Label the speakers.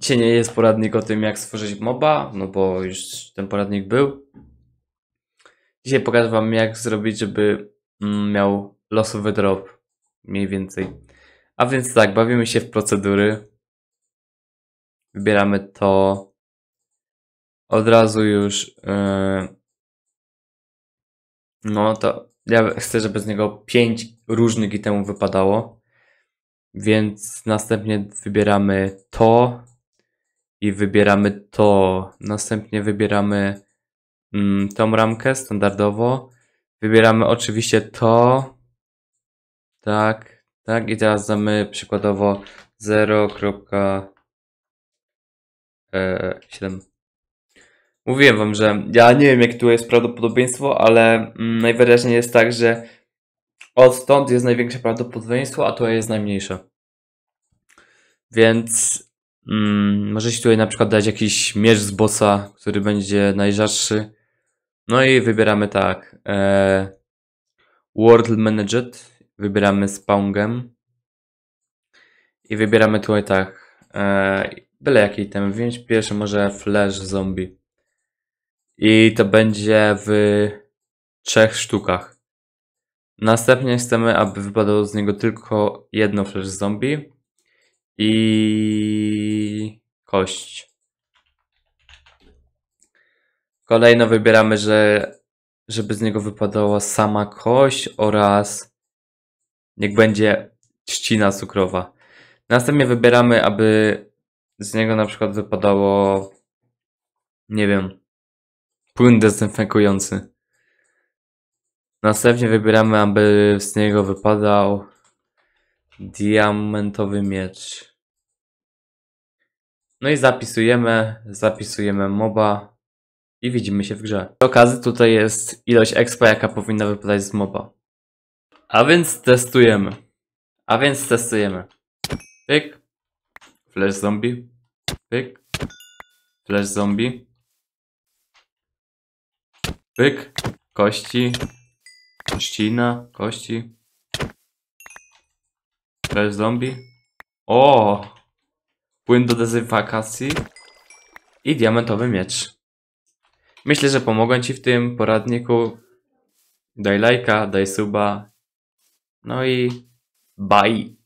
Speaker 1: Dzisiaj nie jest poradnik o tym, jak stworzyć MOBA, no bo już ten poradnik był. Dzisiaj pokażę Wam, jak zrobić, żeby mm, miał losowy drop. Mniej więcej. A więc tak, bawimy się w procedury. Wybieramy to. Od razu już. Yy... No to ja chcę, żeby z niego 5 różnych itemów wypadało. Więc następnie wybieramy to i wybieramy to. Następnie wybieramy mm, tą ramkę standardowo. Wybieramy oczywiście to. Tak, tak. I teraz damy przykładowo 0.7. E, Mówiłem wam, że ja nie wiem, jak tu jest prawdopodobieństwo, ale mm, najwyraźniej jest tak, że odtąd jest największe prawdopodobieństwo, a tutaj jest najmniejsze. Więc Mm, możecie tutaj na przykład dać jakiś miecz z bossa, który będzie najrzadszy. No i wybieramy tak. E, World Managed. Wybieramy Spawn Game. I wybieramy tutaj tak. E, byle jaki temy wziąć. Pierwszy może Flash Zombie. I to będzie w trzech sztukach. Następnie chcemy, aby wypadało z niego tylko jedno Flash Zombie i kość. Kolejno wybieramy, że żeby z niego wypadała sama kość oraz niech będzie trzcina cukrowa. Następnie wybieramy, aby z niego na przykład wypadało, nie wiem, płyn dezynfekujący. Następnie wybieramy, aby z niego wypadał diamentowy miecz. No i zapisujemy, zapisujemy moba i widzimy się w grze. Do okazji tutaj jest ilość expa, jaka powinna wypadać z moba. A więc testujemy. A więc testujemy. Pyk. Flash zombie. Pyk. Flash zombie. Pyk. Kości. Ścina. Kości. Flash zombie. O! płyn do dezynfekacji i diamentowy miecz. Myślę, że pomogłem Ci w tym poradniku. Daj lajka, daj suba. No i bye.